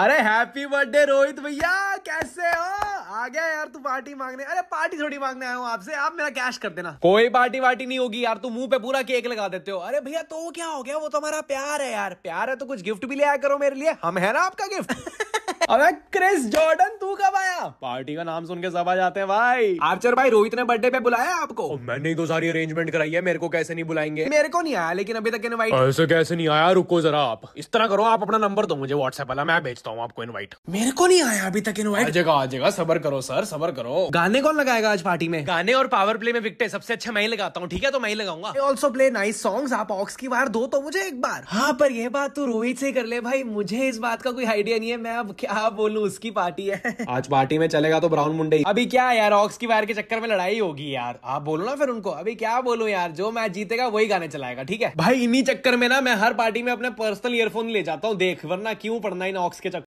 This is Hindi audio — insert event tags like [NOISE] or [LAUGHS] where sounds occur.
अरे हैप्पी बर्थडे रोहित भैया कैसे हो आ गया यार तू पार्टी मांगने अरे पार्टी थोड़ी मांगने आया हूँ आपसे आप मेरा कैश कर देना कोई पार्टी वार्टी नहीं होगी यार तू मुंह पे पूरा केक लगा देते हो अरे भैया तो क्या हो गया वो तो हमारा प्यार है यार प्यार है तो कुछ गिफ्ट भी ले आया करो मेरे लिए हम है ना आपका गिफ्ट [LAUGHS] [LAUGHS] अबे क्रिस जॉर्डन तू कब आया पार्टी का नाम सुन के सब आ जाते हैं भाई आर्चर भाई रोहित ने बर्थडे पे बुलाया आपको ओ, मैंने ही तो सारी अरेंजमेंट कराई है मेरे को कैसे नहीं बुलाएंगे मेरे को नहीं आया लेकिन अभी तक इनवाइट ऐसे कैसे नहीं आया रुको जरा आप इस तरह करो आप अपना नंबर दो मुझे व्हाट्सएप वाला मैं भेजता हूँ आपको इन्वाइट मेरे को नहीं आया अभी तक इन्वाइट जगह आ जाएगा सबर करो सर सबर करो गाने कौन लगाएगा आज पार्टी में गाने और पावर प्ले में विकटे सबसे अच्छा मैं ही लगाता हूँ ठीक है तो मैं ही लगाऊंगा ऑल्सो प्ले नाइस सॉन्ग आप ऑक्स की बार दो तो मुझे एक बार हाँ पर यह बात तो रोहित से कर ले भाई मुझे इस बात का कोई आइडिया नहीं है मैं अब क्या बोलू उसकी पार्टी है आज पार्टी में चलेगा तो ब्राउन मुंडे अभी क्या यार ऑक्स की वायर के चक्कर में लड़ाई होगी यार आप बोलो ना फिर उनको अभी क्या बोलू यार जो मैच जीतेगा वही गाने चलाएगा ठीक है भाई इन्हीं चक्कर में ना मैं हर पार्टी में अपने पर्सनल ईयरफोन ले जाता हूँ देख वरना क्यों पढ़ना इन ऑक्स के चक्कर